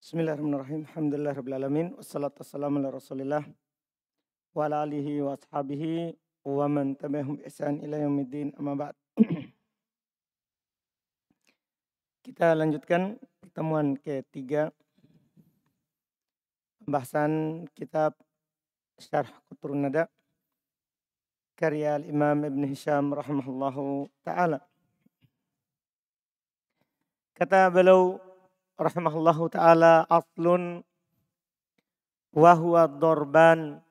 Bismillahirrahmanirrahim. Alhamdulillah rabbil alamin. Wassalatu wassalamu ala Rasulillah wa ala alihi wa ashabihi wa man tabi'ahum bi ihsan ila yaumiddin. Amma ba'd. Kita lanjutkan pertemuan ketiga pembahasan kitab Syarh Qutrun Nada karya Imam Ibn Hisham rahimahullahu taala. Kata beliau rahimahullahu taala aslun wa huwa dorban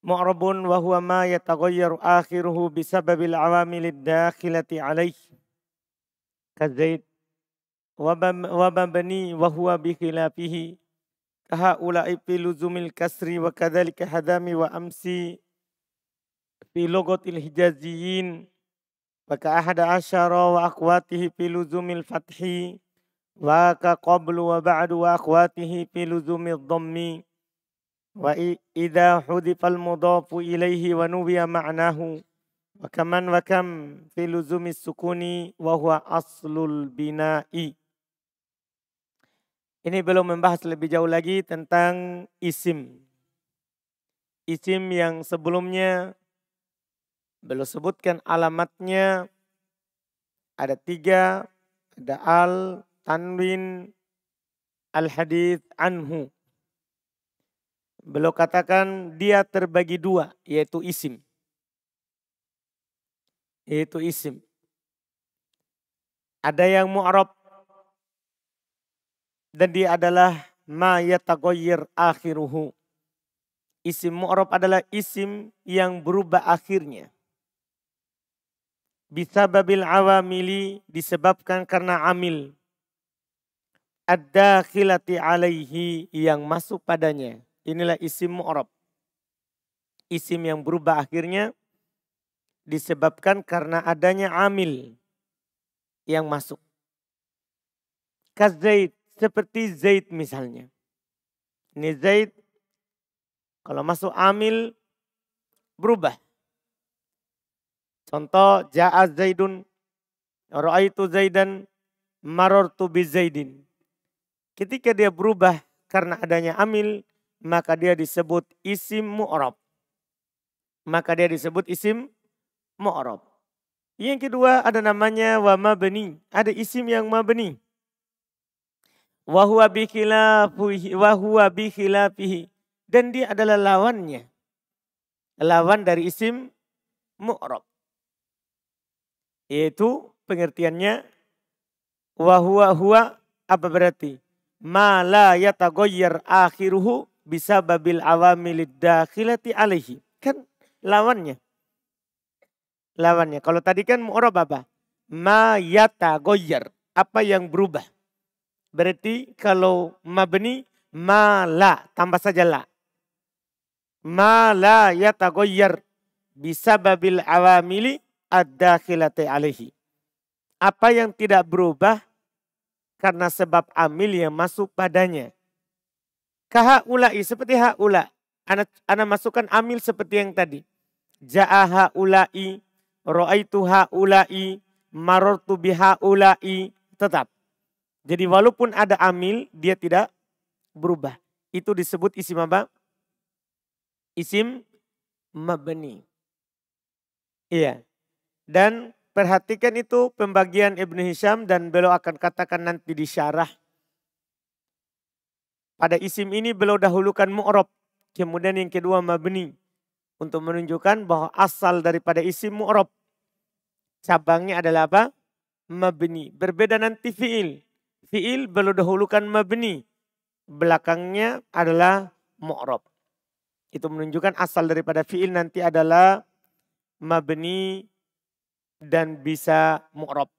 mu'rabun wa huwa ma yataghayyaru akhiruhu bisababil awamil dakhilati alayh kazaid wa babani wa huwa bi khilafihi kahula'i fi luzumil kasri wa kadhalika hadami wa amsi fi logotil hijaziyin فكأحد عشر wa في لزوم الفتح وكقبل وبعد وأخواته في لزوم الضم وإذا حذف المضاف إليه ونوي معناه وكمن وكم في sukuni wa huwa aslul bina'i. Ini belum membahas lebih jauh lagi tentang isim. Isim yang sebelumnya Beliau sebutkan alamatnya ada tiga, ada al, tanwin, al hadith anhu. Beliau katakan dia terbagi dua, yaitu isim. Yaitu isim. Ada yang mu'arab. Dan dia adalah ma yatagoyir akhiruhu. Isim mu'arab adalah isim yang berubah akhirnya bisababil awamili disebabkan karena amil ad-dakhilati alaihi yang masuk padanya. Inilah isim mu'rab. Isim yang berubah akhirnya disebabkan karena adanya amil yang masuk. Kazaid, seperti Zaid misalnya. Ini Zaid, kalau masuk amil berubah. Contoh ja'az Zaidun, ra'aitu Zaidan, marartu bi Zaidin. Ketika dia berubah karena adanya amil, maka dia disebut isim mu'rab. Maka dia disebut isim mu'rab. Yang kedua ada namanya wa mabni. Ada isim yang mabni. Wa huwa bi khilafihi. Wa huwa bi khilafihi. Dan dia adalah lawannya. Lawan dari isim mu'rab. Yaitu pengertiannya wahua huwa apa berarti? Ma la goyer akhiruhu bisa babil awamilid dakhilati alaihi. Kan lawannya. Lawannya. Kalau tadi kan mu'rob apa? Ma goyer Apa yang berubah. Berarti kalau mabni ma la. Tambah saja la. Ma la goyer Bisa babil awamili ad-dakhilati alaihi. Apa yang tidak berubah karena sebab amil yang masuk padanya. ula'i, seperti ula. Anak, anak masukkan amil seperti yang tadi. Ja'a ula'i, ro'aitu ha'ula'i, marortu ula'i, Tetap. Jadi walaupun ada amil, dia tidak berubah. Itu disebut isim apa? Isim mabni. Iya. Dan perhatikan itu pembagian Ibnu Hisham dan beliau akan katakan nanti di syarah. Pada isim ini beliau dahulukan mu'rob. Kemudian yang kedua mabni. Untuk menunjukkan bahwa asal daripada isim mu'rob. Cabangnya adalah apa? Mabni. Berbeda nanti fi'il. Fi'il beliau dahulukan mabni. Belakangnya adalah mu'rob. Itu menunjukkan asal daripada fi'il nanti adalah mabni dan bisa mu'rob.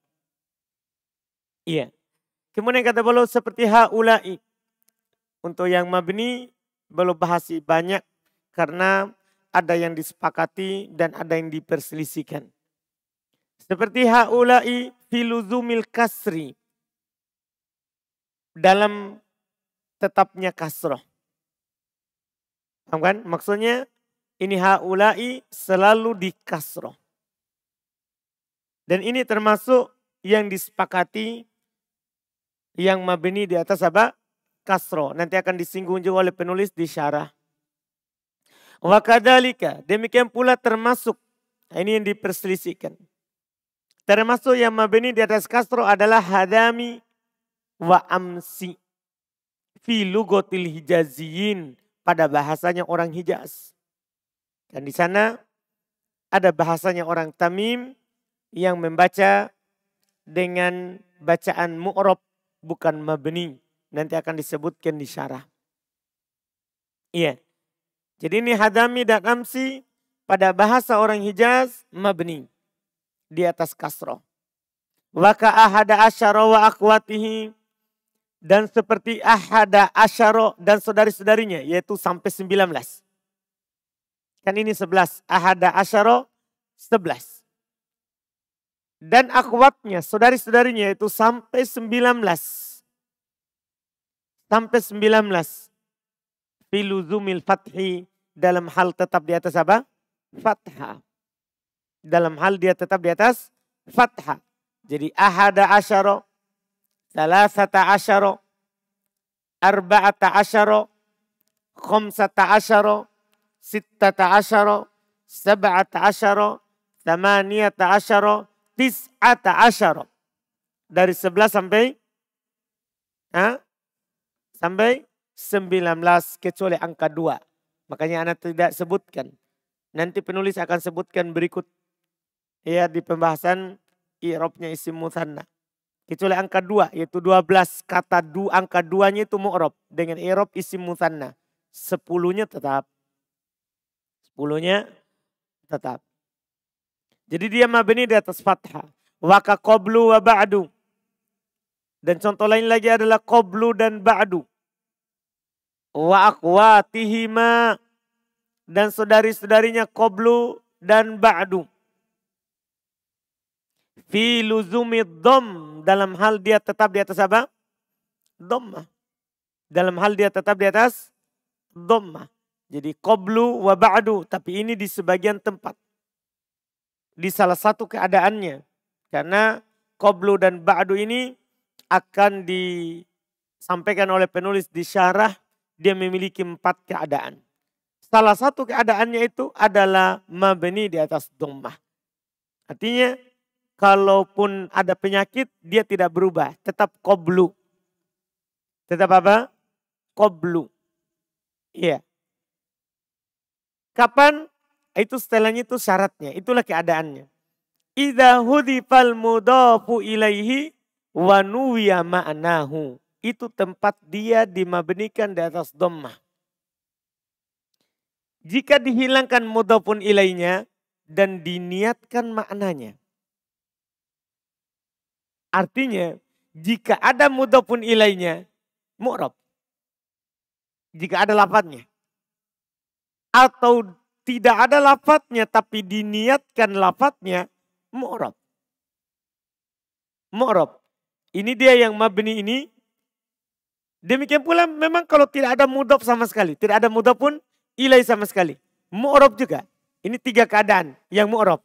Iya. Kemudian kata beliau seperti haulai. Untuk yang mabni belum bahas banyak karena ada yang disepakati dan ada yang diperselisihkan. Seperti haulai filuzumil kasri. Dalam tetapnya kasroh. Paham kan? Maksudnya ini haulai selalu di kasroh. Dan ini termasuk yang disepakati yang mabini di atas apa? Kasro. Nanti akan disinggung juga oleh penulis di syarah. Wakadalika. Demikian pula termasuk. Nah, ini yang diperselisihkan. Termasuk yang mabini di atas kasro adalah hadami wa amsi. Fi lugotil hijaziyin. Pada bahasanya orang Hijaz. Dan di sana ada bahasanya orang Tamim yang membaca dengan bacaan mu'rob bukan mabni. Nanti akan disebutkan di syarah. Iya. Jadi ini hadami dan amsi pada bahasa orang Hijaz mabni. Di atas kasro. Waka ahada asyara wa akwatihi. Dan seperti ahada asyara dan saudari-saudarinya. Yaitu sampai 19. Kan ini sebelas Ahada asyara 11 dan akhwatnya, saudari-saudarinya itu sampai 19. Sampai 19. Filuzumil fathi dalam hal tetap di atas apa? Fathah. Dalam hal dia tetap di atas fathah. Jadi ahada asyara, salasata asyara, arba'ata asyara, khumsata asyara, sittata asyara, sab'ata asyara, thamaniyata asyara, tis'ata asyara. Dari 11 sampai ha? sampai 19 kecuali angka 2. Makanya anak tidak sebutkan. Nanti penulis akan sebutkan berikut ya di pembahasan iropnya isim mutanna Kecuali angka 2 yaitu 12 kata du angka 2-nya itu mu'rob. dengan i'rab isim mutanna 10-nya tetap. 10-nya tetap. Jadi dia mabni di atas fathah. Waka qoblu wa ba'du. Dan contoh lain lagi adalah qoblu dan ba'du. Wa akwatihima. Dan saudari-saudarinya qoblu dan ba'du. Fi luzumi dhom. Dalam hal dia tetap di atas apa? Domah. Dalam hal dia tetap di atas domah. Jadi qoblu wa ba'du. Tapi ini di sebagian tempat di salah satu keadaannya. Karena Koblu dan Ba'du ini akan disampaikan oleh penulis di syarah. Dia memiliki empat keadaan. Salah satu keadaannya itu adalah mabni di atas dommah. Artinya kalaupun ada penyakit dia tidak berubah. Tetap Koblu, Tetap apa? Koblu. Iya. Kapan itu setelahnya itu syaratnya, itulah keadaannya. Idza hudifal mudafu ilaihi wa nuwiya ma'nahu. Itu tempat dia dimabnikan di atas dommah. Jika dihilangkan mudafun ilainya dan diniatkan maknanya. Artinya, jika ada mudafun ilainya, mu'rab. Jika ada lapatnya. Atau tidak ada lafadznya tapi diniatkan lafadznya mu'rab. Mu'rab. Ini dia yang mabni ini. Demikian pula memang kalau tidak ada mudab sama sekali. Tidak ada mudab pun ilai sama sekali. Mu'rab juga. Ini tiga keadaan yang mu'rab.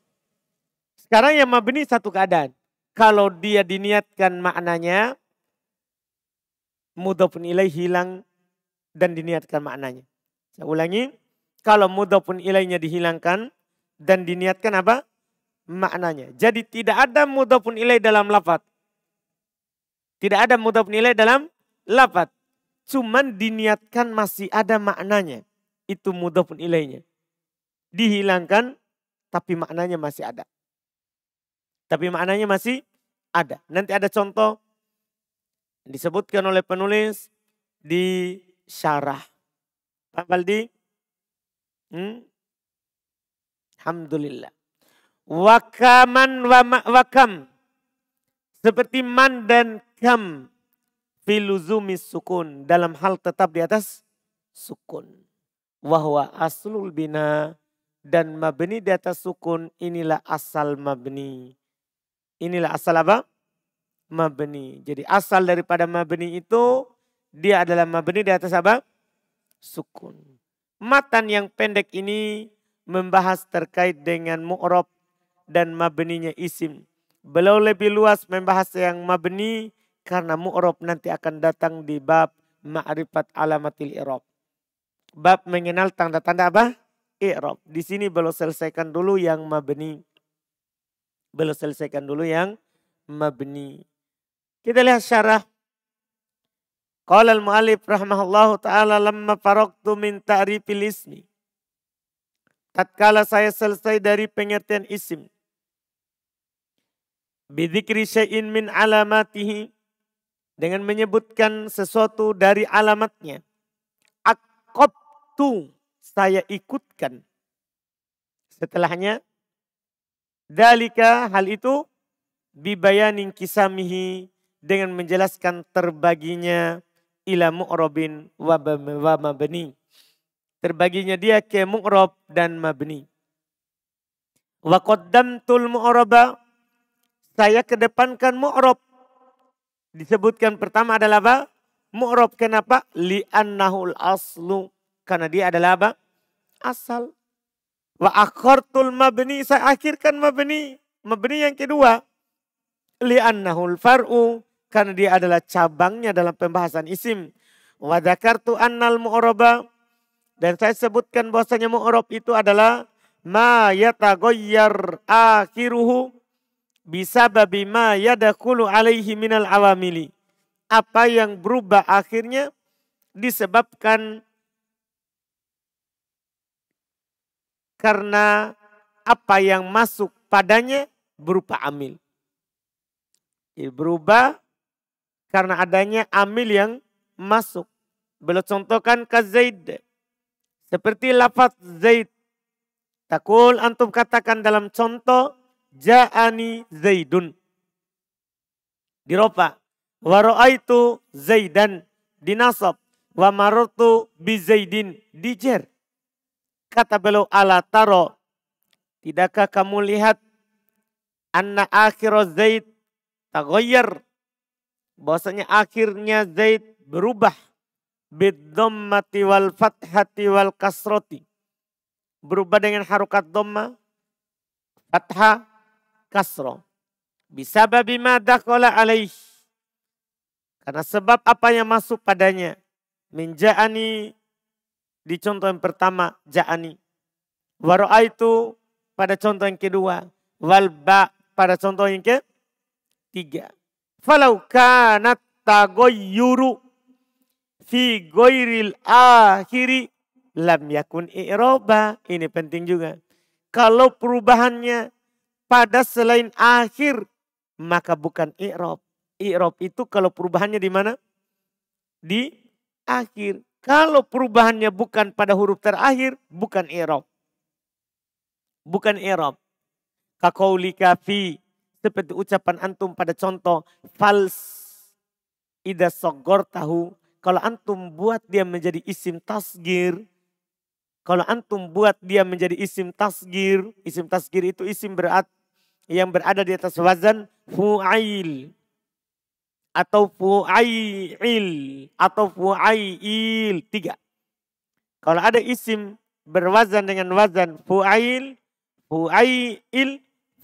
Sekarang yang mabni satu keadaan. Kalau dia diniatkan maknanya mudab pun ilai hilang dan diniatkan maknanya. Saya ulangi kalau pun ilainya dihilangkan dan diniatkan apa? Maknanya. Jadi tidak ada pun ilai dalam lafat. Tidak ada pun ilai dalam lafat. Cuman diniatkan masih ada maknanya. Itu pun ilainya. Dihilangkan tapi maknanya masih ada. Tapi maknanya masih ada. Nanti ada contoh disebutkan oleh penulis di syarah. Pak Baldi, Hmm? Alhamdulillah. Wakaman wakam. Seperti man dan kam. Filuzumis sukun. Dalam hal tetap di atas sukun. Wahwa aslul bina. Dan mabni di atas sukun. Inilah asal mabni. Inilah asal apa? Mabni. Jadi asal daripada mabni itu. Dia adalah mabni di atas apa? Sukun. Matan yang pendek ini membahas terkait dengan mu'rob dan mabeninya isim. Beliau lebih luas membahas yang mabeni karena mu'rob nanti akan datang di bab ma'rifat alamatil i'rob. Bab mengenal tanda-tanda apa? I'rob. Di sini beliau selesaikan dulu yang mabeni. Beliau selesaikan dulu yang mabeni. Kita lihat syarah Qala al-mu'alif rahmahullahu ta'ala lamma faraqtu min ta'rifil ismi. Tatkala saya selesai dari pengertian isim. Bidhikri syai'in min alamatihi. Dengan menyebutkan sesuatu dari alamatnya. Akobtu saya ikutkan. Setelahnya. Dalika hal itu bibayanin kisamihi dengan menjelaskan terbaginya ila mu'robin wa mabni. Terbaginya dia ke mu'rob dan mabni. Wa qaddamtul mu'roba. Saya kedepankan mu'rob. Disebutkan pertama adalah apa? Mu'rob kenapa? Li'annahul aslu. Karena dia adalah apa? Asal. Wa akhortul mabni. Saya akhirkan mabni. Mabni yang kedua. Li'annahul far'u karena dia adalah cabangnya dalam pembahasan isim. Wadakartu annal mu'oroba. Dan saya sebutkan bahwasanya mu'orob itu adalah ma yatagoyar akhiruhu babi ma yadakulu alaihi minal awamili. Apa yang berubah akhirnya disebabkan karena apa yang masuk padanya berupa amil. berubah karena adanya amil yang masuk. Beliau contohkan ke Zaid. Seperti lafaz Zaid. Takul antum katakan dalam contoh. Ja'ani Zaidun. Diropa. Waro'aitu Zaidan. Dinasab. Wa marutu bi Zaidin. Dijer. Kata beliau ala taro. Tidakkah kamu lihat anna akhir Zaid tagoyar bahwasanya akhirnya Zaid berubah bidommati wal fathati wal kasroti. Berubah dengan harokat domma, fatha kasro. babi madakola alaih. Karena sebab apa yang masuk padanya. Minja'ani di contoh yang pertama, ja'ani. Waro'a itu pada contoh yang kedua. Walba pada contoh yang ketiga. Falau kanat tagoyuru fi goiril akhiri lam yakun i'roba. Ini penting juga. Kalau perubahannya pada selain akhir maka bukan i'rob. I'rob itu kalau perubahannya di mana? Di akhir. Kalau perubahannya bukan pada huruf terakhir, bukan i'rob. Bukan i'rob. Kakaulika fi seperti ucapan antum pada contoh fals ida sogor tahu. Kalau antum buat dia menjadi isim tasgir. Kalau antum buat dia menjadi isim tasgir. Isim tasgir itu isim berat yang berada di atas wazan fu'ail atau fu'ail atau fu'ail tiga. Kalau ada isim berwazan dengan wazan fu'ail, fu'ail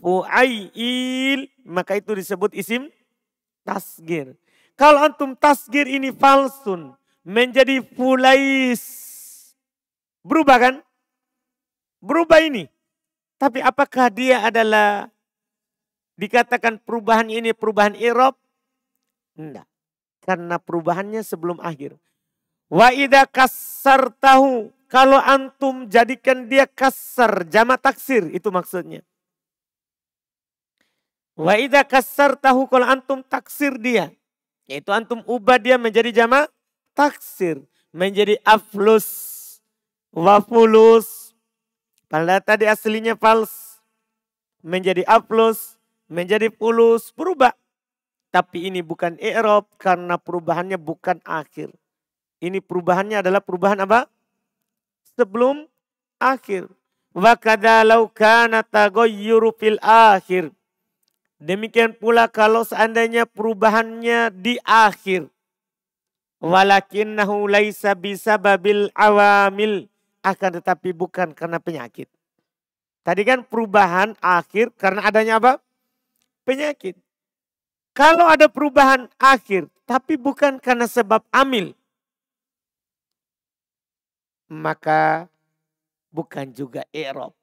fu'ail maka itu disebut isim tasgir. Kalau antum tasgir ini falsun menjadi fulais. Berubah kan? Berubah ini. Tapi apakah dia adalah dikatakan perubahan ini perubahan irob? Tidak, Karena perubahannya sebelum akhir. Wa idha kasar tahu. Kalau antum jadikan dia kasar, Jama taksir itu maksudnya. Wa idza tahu kalau antum taksir dia. Yaitu antum ubah dia menjadi jama taksir. Menjadi aflus. Wafulus. Padahal tadi aslinya fals. Menjadi aflus. Menjadi pulus. Berubah. Tapi ini bukan i'rab karena perubahannya bukan akhir. Ini perubahannya adalah perubahan apa? Sebelum akhir. Wa kadalau kana tagoyyuru fil akhir Demikian pula kalau seandainya perubahannya di akhir. Walakinnahu laisa babil awamil. Akan tetapi bukan karena penyakit. Tadi kan perubahan akhir karena adanya apa? Penyakit. Kalau ada perubahan akhir tapi bukan karena sebab amil. Maka bukan juga erop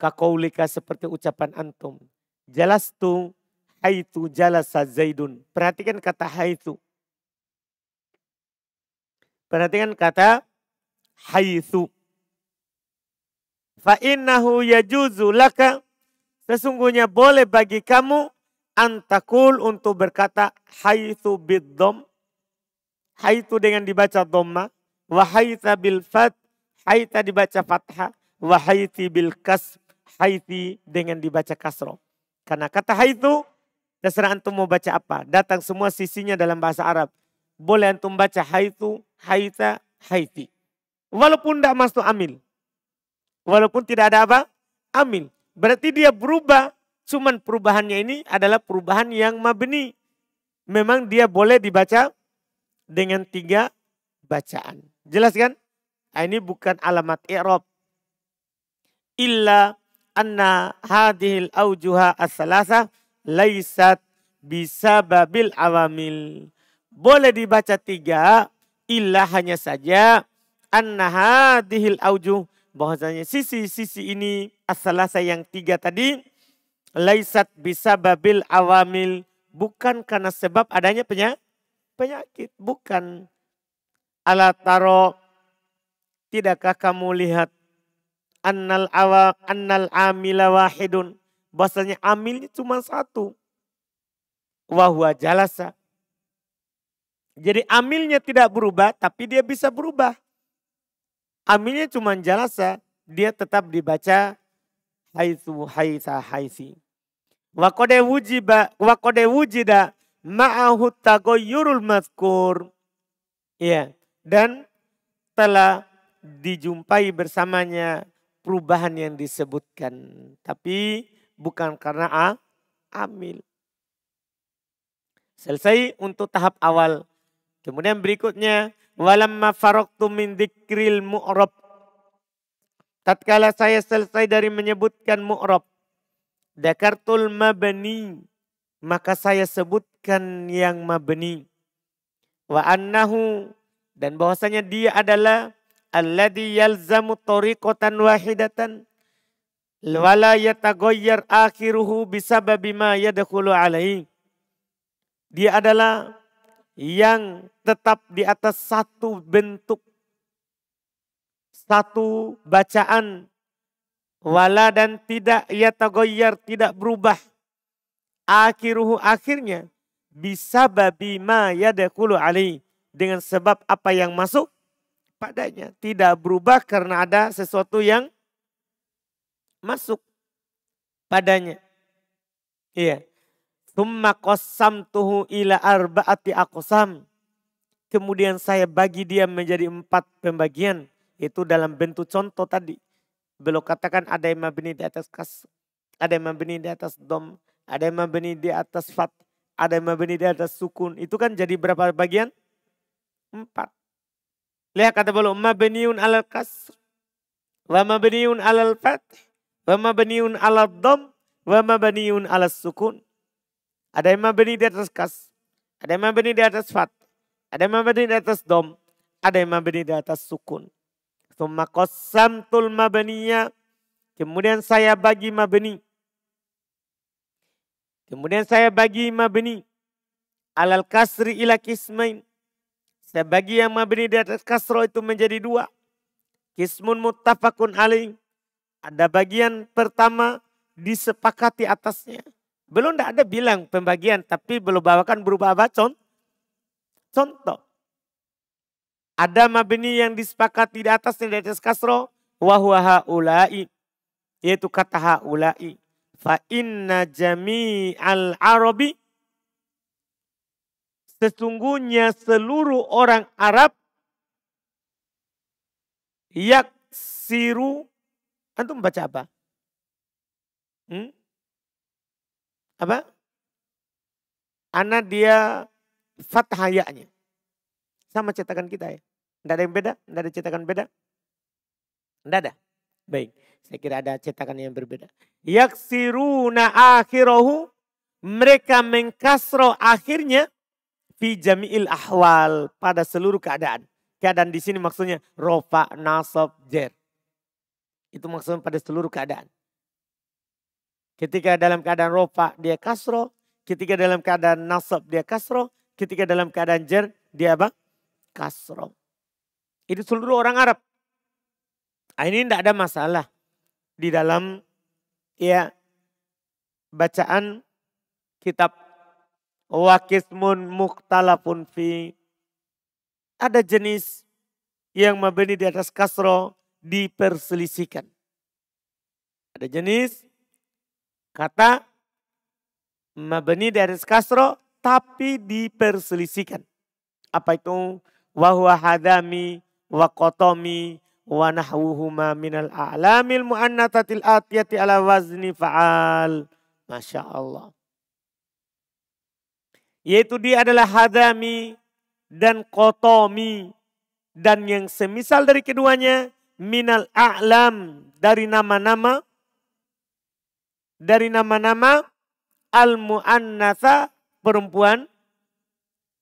Kakaulika seperti ucapan antum Jelas Jalastu haitu jalasa zaidun. Perhatikan kata haitu. Perhatikan kata haitsu. Fa innahu yajuzu laka sesungguhnya boleh bagi kamu antakul untuk berkata bidom. biddom tu dengan dibaca doma, Wahai bil fat ta dibaca fathah wa bil kas haiti dengan dibaca kasroh. Karena kata itu terserah antum mau baca apa. Datang semua sisinya dalam bahasa Arab. Boleh antum baca haitu, haita, haiti. Walaupun tidak masuk amil. Walaupun tidak ada apa? Amil. Berarti dia berubah. Cuman perubahannya ini adalah perubahan yang mabni. Memang dia boleh dibaca dengan tiga bacaan. Jelas kan? Ah, ini bukan alamat Eropa. Illa anna hadhil aujuha as salasa laisat bisababil awamil. Boleh dibaca tiga, illa hanya saja anna hadhil aujuh bahwasanya sisi-sisi ini as salasa yang tiga tadi laisat bisa babil awamil bukan karena sebab adanya penyakit penyakit bukan ala taro tidakkah kamu lihat annal awa annal amila wahidun bahasanya amilnya cuma satu wahwa jalasa jadi amilnya tidak berubah tapi dia bisa berubah amilnya cuma jalasa dia tetap dibaca haitsu haitsa haisi wakode wujiba wa wujida ma'ahu tagoyurul mazkur ya dan telah dijumpai bersamanya perubahan yang disebutkan. Tapi bukan karena A, amil. Selesai untuk tahap awal. Kemudian berikutnya. Walamma faroktu min dikril mu'rob. Tatkala saya selesai dari menyebutkan mu'rob. Dakartul mabani. Maka saya sebutkan yang mabani. Wa annahu. Dan bahwasanya dia adalah alladhi yalzamu tariqatan wahidatan wala yatagoyyar akhiruhu bisababi ma yadkhulu alaihi. Dia adalah yang tetap di atas satu bentuk satu bacaan wala dan tidak ia tidak berubah akhiruhu akhirnya bisa babi ma yadakulu ali dengan sebab apa yang masuk padanya. Tidak berubah karena ada sesuatu yang masuk padanya. Iya. Tumma kosam tuhu ila arba'ati akosam. Kemudian saya bagi dia menjadi empat pembagian. Itu dalam bentuk contoh tadi. Belum katakan ada yang mabni di atas kas. Ada yang mabni di atas dom. Ada yang mabni di atas fat. Ada yang mabni di atas sukun. Itu kan jadi berapa bagian? Empat. Lihat kata beliau, mabniun alal kasr, wa mabniun alal fath, wa mabniun alal dom, wa mabniun alal sukun. Ada yang mabni di atas kas, ada yang mabni di atas fat, ada yang mabni di atas dom, ada yang mabni di atas sukun. Thumma qassamtul mabniya. Kemudian saya bagi mabni. Kemudian saya bagi mabni alal kasri ila kismain. Setiap bagi yang mabni di atas kasro itu menjadi dua. Kismun muttafaqun alaih. Ada bagian pertama disepakati atasnya. Belum tidak ada bilang pembagian tapi belum bawakan berubah apa? Contoh. Ada mabni yang disepakati di atasnya di atas kasro. Wahuaha ulai. Yaitu kata haulai. Fa inna jami'al arabi sesungguhnya seluruh orang Arab yak siru antum baca apa? Hmm? Apa? Anak dia fathayaknya Sama cetakan kita ya. Tidak ada yang beda? Tidak ada cetakan beda? Tidak ada. Baik. Saya kira ada cetakan yang berbeda. Yaksiruna akhirahu. Mereka mengkasro akhirnya fi jami'il ahwal pada seluruh keadaan. Keadaan di sini maksudnya rofa, nasab, jer. Itu maksudnya pada seluruh keadaan. Ketika dalam keadaan rofa dia kasro, ketika dalam keadaan nasab dia kasro, ketika dalam keadaan jer dia apa? Kasro. Itu seluruh orang Arab. Nah, ini tidak ada masalah di dalam ya bacaan kitab Wakismun muktalafun fi. Ada jenis yang mabni di atas kasro diperselisihkan. Ada jenis kata mabni di atas kasro tapi diperselisihkan. Apa itu? Wahuwa hadami wa kotomi wa nahwuhuma minal a'lamil mu'annatatil atiyati ala wazni fa'al. Masya Allah. Yaitu dia adalah hadami dan kotomi. Dan yang semisal dari keduanya minal a'lam dari nama-nama dari nama-nama al muannatha perempuan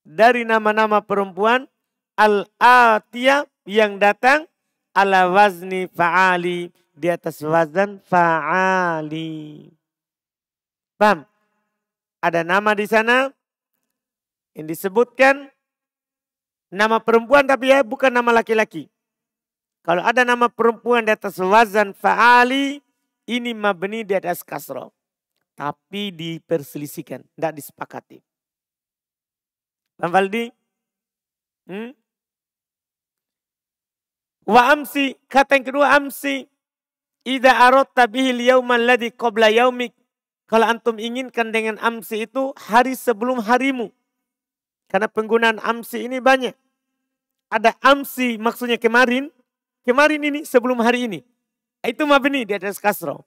dari nama-nama perempuan al atiya yang datang ala wazni faali di atas wazan faali paham ada nama di sana yang disebutkan nama perempuan tapi ya bukan nama laki-laki. Kalau ada nama perempuan di atas wazan fa'ali, ini mabni di atas kasro. Tapi diperselisihkan, tidak disepakati. Bang Valdi? Hmm? Wa amsi, kata yang kedua amsi. Ida arot tapi yauman ladhi qobla yaumik. Kalau antum inginkan dengan amsi itu hari sebelum harimu. Karena penggunaan amsi ini banyak. Ada amsi maksudnya kemarin, kemarin ini sebelum hari ini. Itu mabni di atas kasro.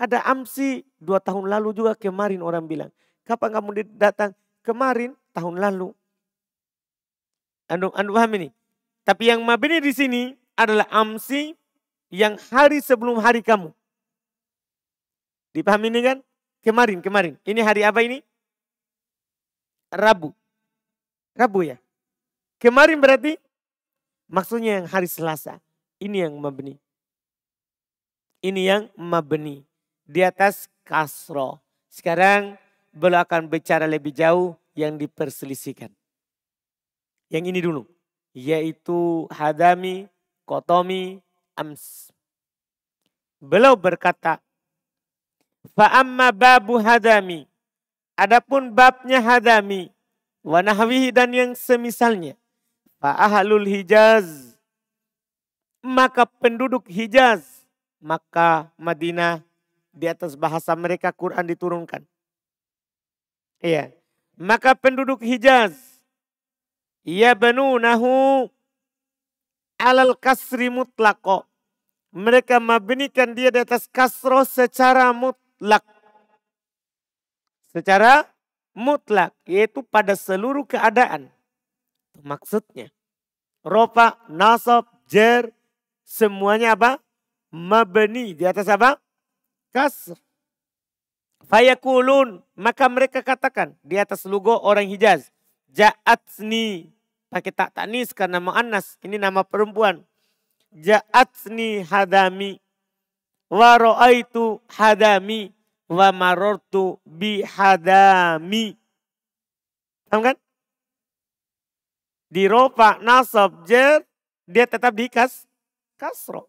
Ada amsi dua tahun lalu juga kemarin orang bilang. Kapan kamu datang? Kemarin tahun lalu. Anda anu paham ini? Tapi yang mabni di sini adalah amsi yang hari sebelum hari kamu. Dipahami ini kan? Kemarin, kemarin. Ini hari apa ini? Rabu. Rabu ya. Kemarin berarti maksudnya yang hari Selasa. Ini yang mabni. Ini yang mabni. Di atas kasro. Sekarang beliau akan bicara lebih jauh yang diperselisihkan. Yang ini dulu. Yaitu hadami, kotomi, ams. Beliau berkata, Fa'amma babu hadami. Adapun babnya hadami wa dan yang semisalnya. Fa Hijaz maka penduduk Hijaz, maka Madinah di atas bahasa mereka Quran diturunkan. Iya. Maka penduduk Hijaz ya benunahu alal kasri mutlako. Mereka mabnikan dia di atas kasro secara mutlak. Secara mutlak yaitu pada seluruh keadaan. Itu maksudnya. Ropa, nasab, jer, semuanya apa? Mabni di atas apa? Kasr. Fayakulun, maka mereka katakan di atas lugo orang Hijaz. Ja'atsni, pakai tak taknis karena anas Ini nama perempuan. Ja'atsni hadami. Waro'aitu hadami wa marortu bihadami. Paham kan? Diropa nasab jer, dia tetap kas, kasro.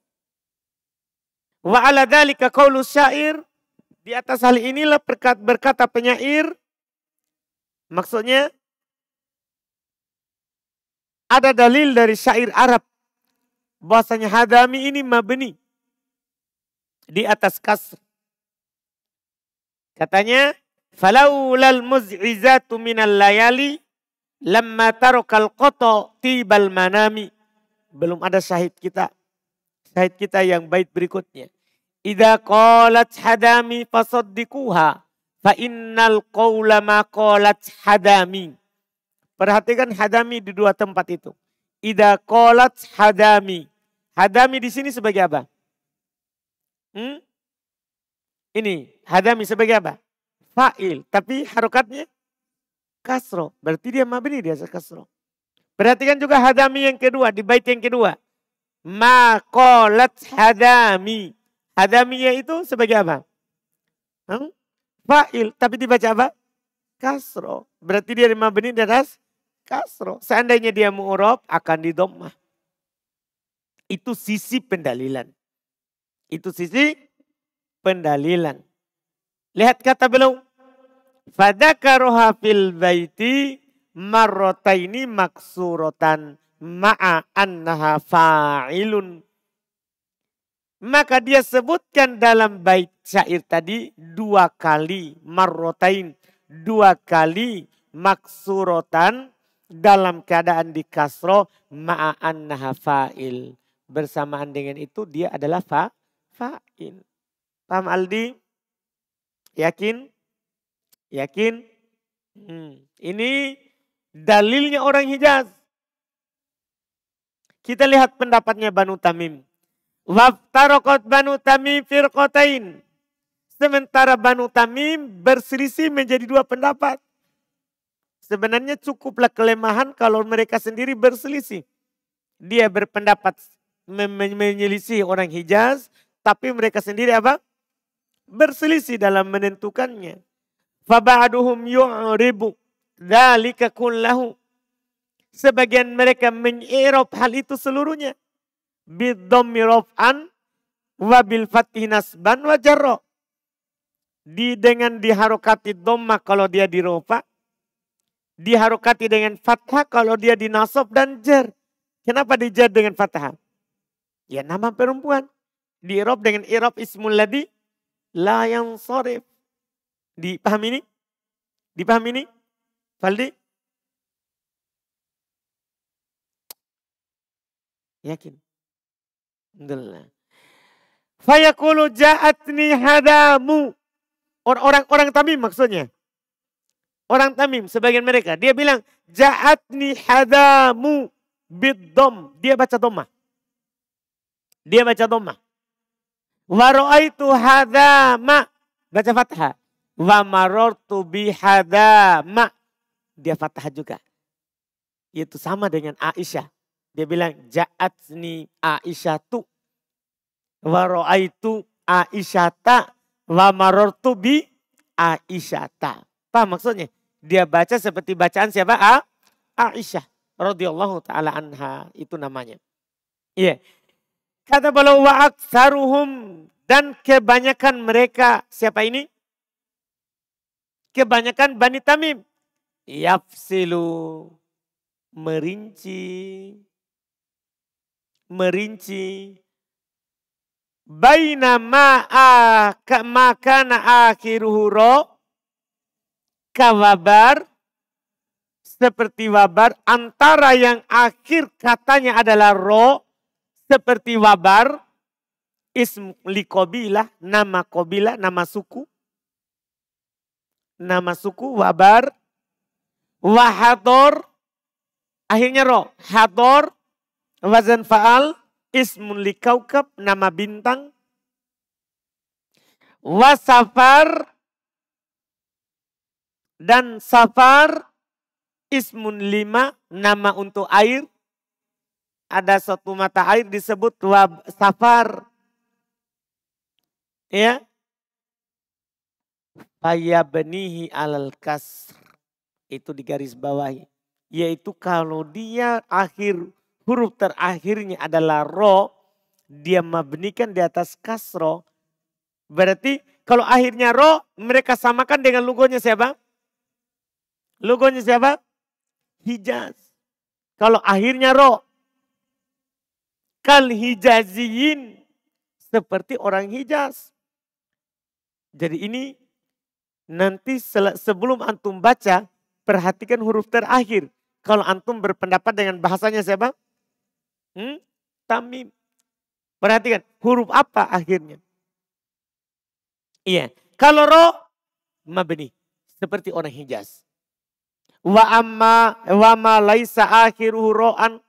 Wa ala dalika qaulu syair. Di atas hal inilah berkat, berkata penyair. Maksudnya ada dalil dari syair Arab. Bahasanya hadami ini mabni. Di atas kasro. Katanya, "Falaulal muz'izatu minal layali lamma tarokal koto tibal manami." Belum ada syahid kita. Syahid kita yang bait berikutnya. Ida qalat hadami fasaddikuha fa innal qawla ma qalat hadami. Perhatikan hadami di dua tempat itu. Ida qalat hadami. Hadami di sini sebagai apa? Hmm? ini hadami sebagai apa? Fa'il. Tapi harokatnya kasro. Berarti dia mabni dia kasro. Perhatikan juga hadami yang kedua. Di bait yang kedua. Makolat hadami. Hadaminya itu sebagai apa? Hmm? Fa'il. Tapi dibaca apa? Kasro. Berarti dia mabni di atas kasro. Seandainya dia mu'urob akan didomah. Itu sisi pendalilan. Itu sisi pendalilan. Lihat kata beliau. Fadakaroha fil baiti marrotaini maksurotan ma'a annaha fa'ilun. Maka dia sebutkan dalam bait syair tadi dua kali marrotain. Dua kali maksurotan dalam keadaan di kasro ma'annaha fa'il. Bersamaan dengan itu dia adalah fa, fa'il. Paham Aldi? Yakin? Yakin? Hmm. Ini dalilnya orang Hijaz. Kita lihat pendapatnya Banu Tamim. Waftarokot Banu Tamim firqotain. Sementara Banu Tamim berselisih menjadi dua pendapat. Sebenarnya cukuplah kelemahan kalau mereka sendiri berselisih. Dia berpendapat menyelisih orang Hijaz, tapi mereka sendiri apa? berselisih dalam menentukannya. Faba'duhum yu'ribu dhalika kullahu. Sebagian mereka mengirob hal itu seluruhnya. Bidhammi raf'an wa bil nasban wa Di dengan diharokati dhamma kalau dia dirofa, diharokati dengan fathah kalau dia dinasob dan jar. Kenapa dijar dengan fathah? Ya nama perempuan. Diirob dengan irob ismul ladhi la sore, Dipahami ini? Dipahami ini? Faldi? Yakin? Alhamdulillah. Fayaqulu ja'atni hadamu. Orang-orang tamim maksudnya. Orang tamim, sebagian mereka. Dia bilang, ja'atni hadamu bidom. Dia baca domah. Dia baca domah hadza ma Baca fathah. Wa hadza ma Dia fathah juga. Itu sama dengan Aisyah. Dia bilang ja'atni Aisyah tu. Aisyah ta Wa marartu bi Aisyah ta apa maksudnya? Dia baca seperti bacaan siapa? A Aisyah radhiyallahu taala anha itu namanya. Iya. Yeah. Kata beliau wa aktsaruhum dan kebanyakan mereka siapa ini? Kebanyakan Bani Tamim. Yafsilu merinci merinci baina ma'a makana akhiruhu ro kawabar seperti wabar antara yang akhir katanya adalah ro seperti wabar, ism likobila nama kobilah, nama suku. Nama suku wabar. Wahator. Akhirnya roh. Hator. Wazan faal. ism likaukab, nama bintang. Wasafar. Dan safar. Ismun lima, nama untuk air ada suatu mata air disebut wab safar. Ya. Fayabnihi alal kasr. Itu di garis bawahi. Yaitu kalau dia akhir huruf terakhirnya adalah ro. Dia mabnikan di atas kasro. Berarti kalau akhirnya ro mereka samakan dengan logonya siapa? Logonya siapa? Hijaz. Kalau akhirnya ro kal hijaziyin seperti orang Hijaz. Jadi ini nanti sebelum antum baca perhatikan huruf terakhir. Kalau antum berpendapat dengan bahasanya siapa? Hmm? Tamim. Perhatikan huruf apa akhirnya. Iya. Kalau ro mabni seperti orang Hijaz. Wa amma wa ma laisa akhiruhu ro'an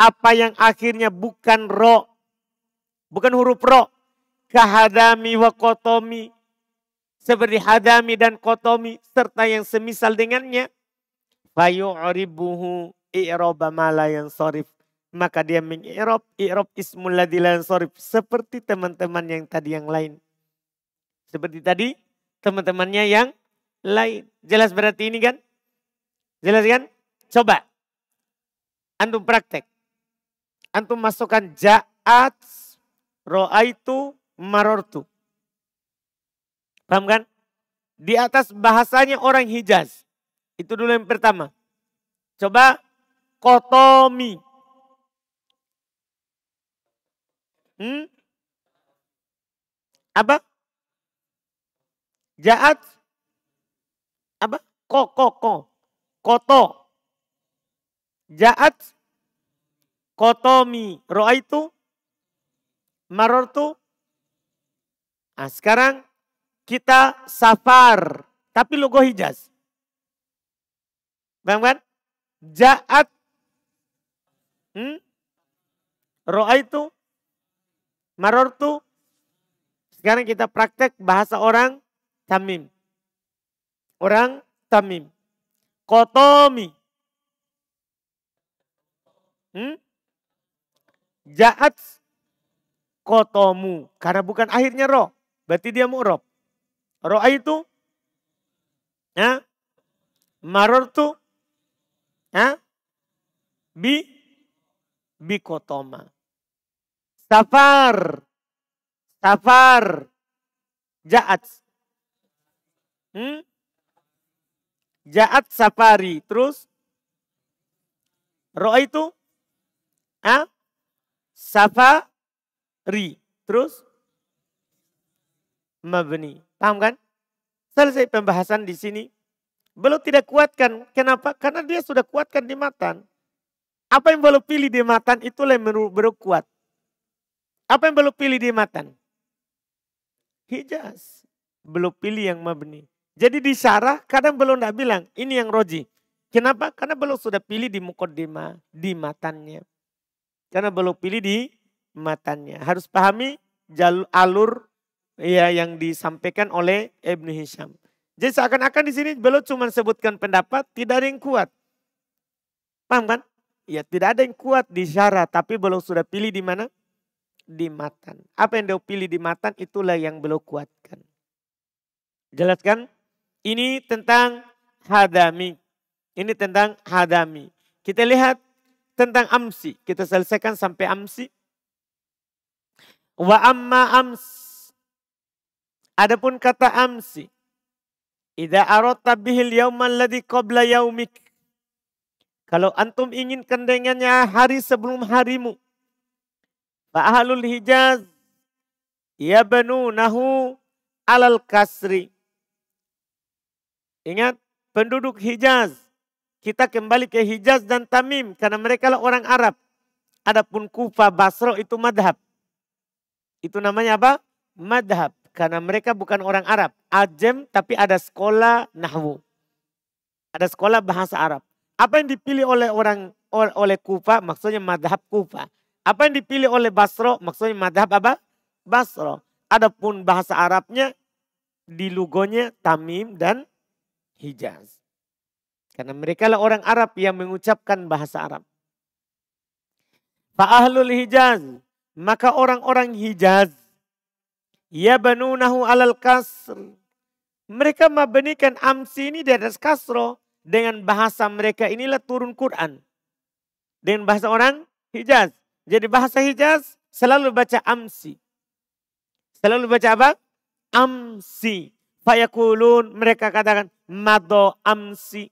apa yang akhirnya bukan ro, bukan huruf ro, kahadami wa kotomi, seperti hadami dan kotomi, serta yang semisal dengannya, aribuhu i'roba mala yang sorif. Maka dia mengi'rob, i'rob ismul ladilan sorif. Seperti teman-teman yang tadi yang lain. Seperti tadi, teman-temannya yang lain. Jelas berarti ini kan? Jelas kan? Coba. Antum praktek antum masukkan ja'at ro'aitu marortu. Paham kan? Di atas bahasanya orang Hijaz. Itu dulu yang pertama. Coba kotomi. Hmm? Apa? Jaat? Apa? Ko, ko, ko. Koto. Jaat? kotomi. Roa itu maror marortu. Nah, sekarang kita safar. Tapi logo Hijaz. Bang kan? Ja'at. Hmm? Roa itu. Marortu. Sekarang kita praktek bahasa orang Tamim. Orang Tamim. Kotomi. Hmm? Ja'at kotomu. Karena bukan akhirnya roh. Berarti dia mu'rob. Roh itu. Ya. maror itu. Ya. Bi. Bikotoma. Safar. Safar. Ja'at. Hmm? Ja'at safari. Terus. Roh itu. Ya. Safari. Terus mabni. Paham kan? Selesai pembahasan di sini. Belum tidak kuatkan. Kenapa? Karena dia sudah kuatkan di matan. Apa yang belum pilih di matan itulah yang baru kuat. Apa yang belum pilih di matan? Hijaz. Belum pilih yang mabni. Jadi di syarah kadang belum tidak bilang. Ini yang roji. Kenapa? Karena belum sudah pilih di mukodima, di matannya. Karena belok pilih di matanya. Harus pahami jalur alur ya yang disampaikan oleh Ibnu Hisham. Jadi seakan-akan di sini belok cuma sebutkan pendapat, tidak ada yang kuat. Paham kan? Ya tidak ada yang kuat di syarah, tapi belok sudah pilih di mana? Di matan. Apa yang dia pilih di matan itulah yang belok kuatkan. Jelaskan? Ini tentang hadami. Ini tentang hadami. Kita lihat tentang amsi. Kita selesaikan sampai amsi. Wa amma ams. Adapun kata amsi. Ida arota bihil yauman ladhi qabla yaumik. Kalau antum ingin kendengannya hari sebelum harimu. Fa ahlul hijaz nahu alal kasri. Ingat penduduk Hijaz kita kembali ke Hijaz dan Tamim karena mereka lah orang Arab. Adapun Kufa, Basro itu madhab. Itu namanya apa? Madhab. Karena mereka bukan orang Arab. Ajem tapi ada sekolah Nahwu. Ada sekolah bahasa Arab. Apa yang dipilih oleh orang oleh Kufa maksudnya madhab Kufa. Apa yang dipilih oleh Basro maksudnya madhab apa? Basro. Adapun bahasa Arabnya di Lugonya Tamim dan Hijaz. Karena mereka lah orang Arab yang mengucapkan bahasa Arab. Fa'ahlul Hijaz. Maka orang-orang Hijaz. Ya banunahu alal kasr. Mereka membenikan amsi ini di atas kasro. Dengan bahasa mereka inilah turun Quran. Dengan bahasa orang Hijaz. Jadi bahasa Hijaz selalu baca amsi. Selalu baca apa? Amsi. Fayakulun. Mereka katakan mado amsi.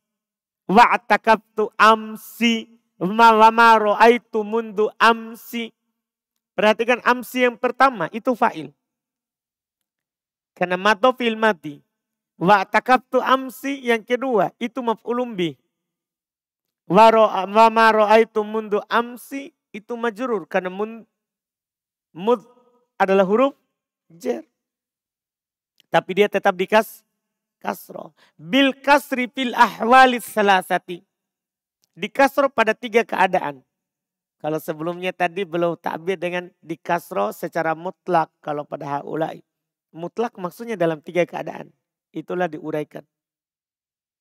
Wa takabtu amsi malama ro'aitu mundu amsi. Perhatikan amsi yang pertama itu fa'il. Karena mato fil mati. Wa takabtu amsi yang kedua itu mafulumbi. bi. Wa ro'aitu mundu amsi itu majurur karena mun mud adalah huruf jer. Tapi dia tetap dikas kasro. Bil kasri fil ahwalis salasati. Di kasro pada tiga keadaan. Kalau sebelumnya tadi belum takbir dengan di kasro secara mutlak. Kalau pada haulai. Mutlak maksudnya dalam tiga keadaan. Itulah diuraikan.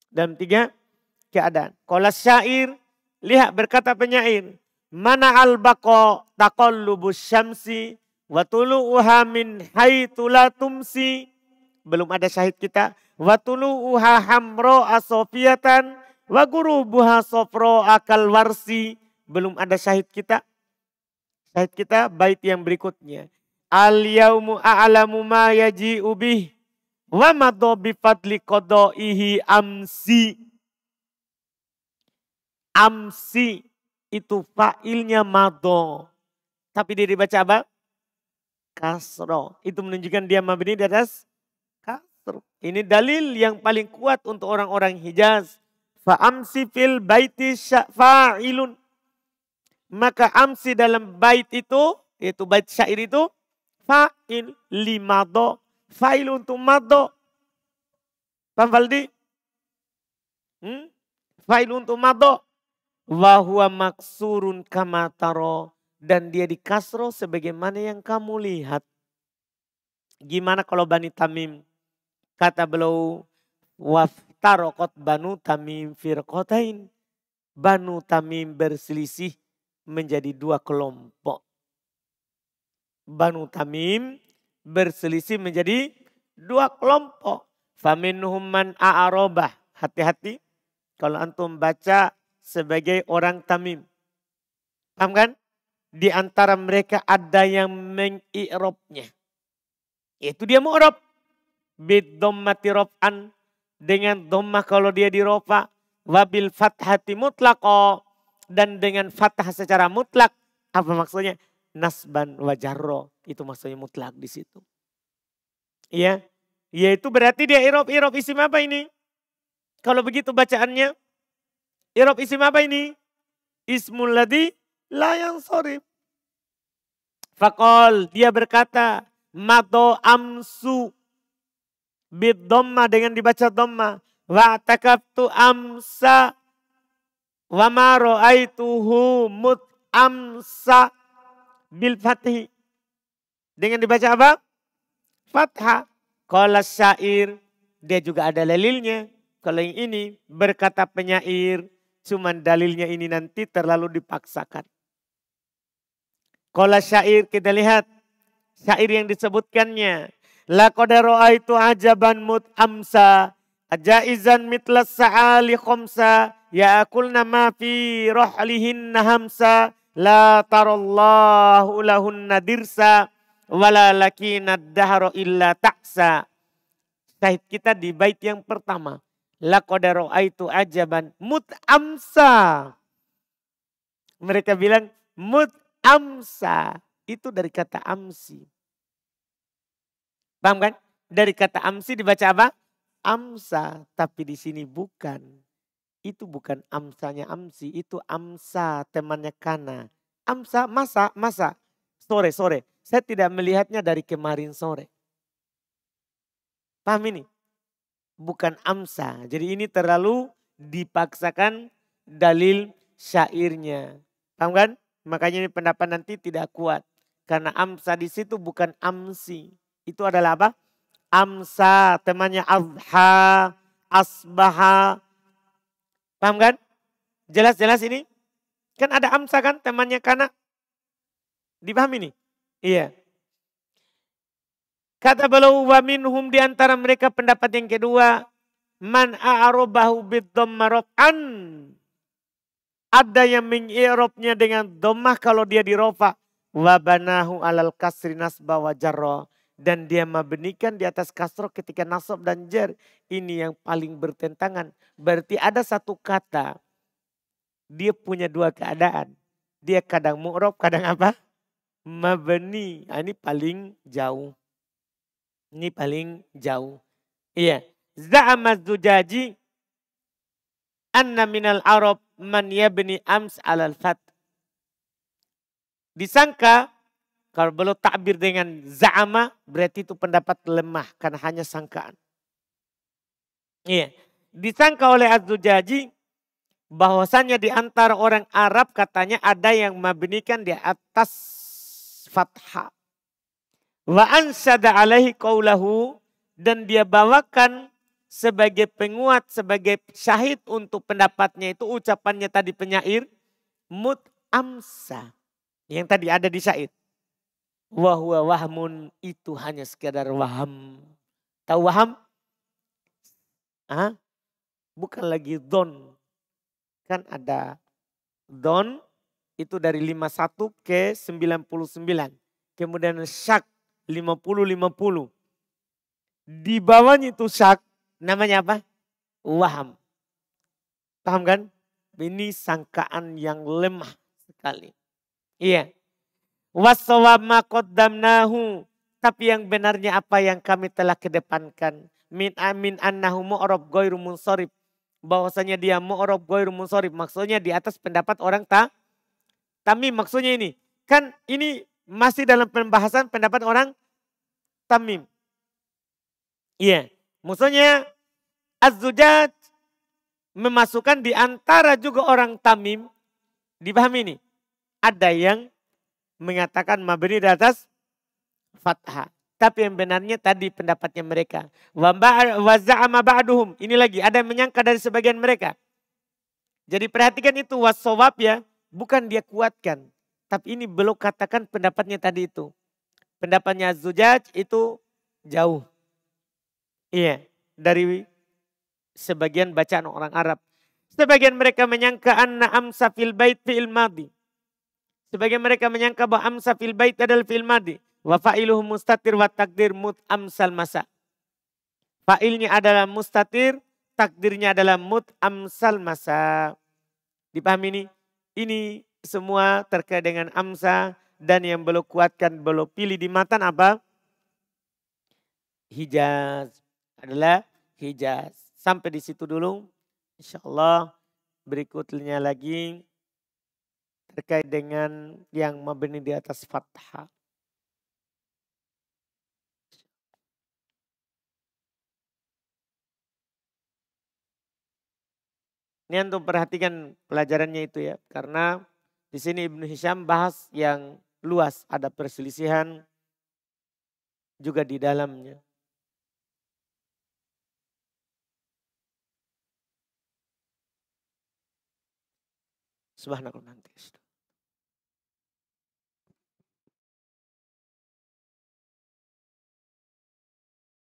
Dalam tiga keadaan. Kalau syair, lihat berkata penyair. Mana al-bako lubus syamsi wa tulu'uha min haitulatumsi belum ada syahid kita. uha hamro asofiatan wa guru buha sofro akal warsi. Belum ada syahid kita. Syahid kita bait yang berikutnya. Al yaumu a'lamu ma yaji wa madu bi fadli qada'ihi amsi. Amsi itu failnya madu. Tapi dia dibaca apa? Kasro. Itu menunjukkan dia mabni di atas Nasr. Ini dalil yang paling kuat untuk orang-orang Hijaz. Fa'amsi fil baiti sya'fa'ilun. Maka amsi dalam bait itu, yaitu bait syair itu, fa'il limado. Fa'il untuk mado. Paham Valdi? Hmm? Fa'il untuk mado. Wahuwa maksurun kamataro Dan dia dikasro sebagaimana yang kamu lihat. Gimana kalau Bani Tamim Kata beliau, waftarokot Banu Tamim firqotain. Banu Tamim berselisih menjadi dua kelompok. Banu Tamim berselisih menjadi dua kelompok. Faminhum man a'arobah. Hati-hati kalau antum baca sebagai orang Tamim. Paham kan? Di antara mereka ada yang mengirobnya. Itu dia mu'rob bidommati rof'an dengan dommah kalau dia diropa wabil fathati mutlaqo dan dengan fathah secara mutlak apa maksudnya nasban wajarro itu maksudnya mutlak di situ iya? ya yaitu berarti dia irob irob isim apa ini kalau begitu bacaannya irob isim apa ini ismul ladhi la yang Fakol dia berkata mato amsu Bid dhamma dengan dibaca dhamma. Wa takabtu amsa wa ma ra'aituhu mut amsa bil fathi. Dengan dibaca apa? Fathah. qala syair, dia juga ada dalilnya. Kalau yang ini berkata penyair, cuman dalilnya ini nanti terlalu dipaksakan. qala syair kita lihat, syair yang disebutkannya Laqad ra'aitu ajaban mut amsa ajaizan mitlas sa'ali ya ya'kulna ma fi rohlihinna hamsa la tarallahu lahunna dirsa wala lakina dahro illa taksa. Syahid kita di bait yang pertama. Laqad ra'aitu ajaban mut amsa. Mereka bilang mut amsa. Itu dari kata amsi. Paham kan? Dari kata amsi dibaca apa? Amsa, tapi di sini bukan. Itu bukan amsanya amsi, itu amsa temannya kana. Amsa masa masa sore sore. Saya tidak melihatnya dari kemarin sore. Paham ini? Bukan amsa. Jadi ini terlalu dipaksakan dalil syairnya. Paham kan? Makanya ini pendapat nanti tidak kuat. Karena amsa di situ bukan amsi itu adalah apa? Amsa, temannya azha, asbaha. Paham kan? Jelas-jelas ini? Kan ada amsa kan temannya kana. Dipahami nih? Iya. Kata beliau wa minhum di antara mereka pendapat yang kedua, man aarobahu bid an. Ada yang mengi'rabnya dengan domah kalau dia dirofa. wabanahu alal kasri nasba dan dia membenikan di atas kasroh ketika nasab dan jer. Ini yang paling bertentangan. Berarti ada satu kata. Dia punya dua keadaan. Dia kadang mu'rob, kadang apa? Mabeni. Nah, ini paling jauh. Ini paling jauh. Iya. Za'amaz zujaji anna minal Arab man yabni ams alal fat. Disangka kalau belum takbir dengan za'ama berarti itu pendapat lemah karena hanya sangkaan. Iya. Disangka oleh Az-Zujaji bahwasannya di antara orang Arab katanya ada yang mabnikan di atas fathah. Wa ansada alaihi qawlahu dan dia bawakan sebagai penguat, sebagai syahid untuk pendapatnya itu ucapannya tadi penyair mut amsa yang tadi ada di syair. Wahwa wahmun itu hanya sekadar waham. Tahu waham? Hah? Bukan lagi don. Kan ada don itu dari 51 ke 99. Kemudian syak 50-50. Di bawahnya itu syak namanya apa? Waham. Paham kan? Ini sangkaan yang lemah sekali. Iya. Wasawamakodamnahu. Tapi yang benarnya apa yang kami telah kedepankan. Min amin annahu mu'rob goyru munsorib. Bahwasanya dia mu'rob goyru munsorib. Maksudnya di atas pendapat orang ta. Tamim maksudnya ini. Kan ini masih dalam pembahasan pendapat orang tamim. Iya. Yeah. Maksudnya az-zujaj memasukkan di antara juga orang tamim. Dipahami ini. Ada yang mengatakan mabni di atas fathah. Tapi yang benarnya tadi pendapatnya mereka. ba'duhum. Ini lagi ada yang menyangka dari sebagian mereka. Jadi perhatikan itu wasawab ya. Bukan dia kuatkan. Tapi ini belum katakan pendapatnya tadi itu. Pendapatnya Zujaj itu jauh. Iya. Dari sebagian bacaan orang Arab. Sebagian mereka menyangka anna amsa fil bait fi'il madi sebagai mereka menyangka bahwa amsa fil bait adalah fil madi. Wa fa'iluhu mustatir wa takdir mut amsal masa. Fa'ilnya adalah mustatir, takdirnya adalah mut amsal masa. Dipahami ini? Ini semua terkait dengan amsa dan yang belum kuatkan, belum pilih di matan apa? Hijaz. Adalah Hijaz. Sampai di situ dulu. Insya Allah berikutnya lagi terkait dengan yang mabni di atas fathah. Ini untuk perhatikan pelajarannya itu ya, karena di sini Ibnu Hisham bahas yang luas, ada perselisihan juga di dalamnya. Subhanallah nanti.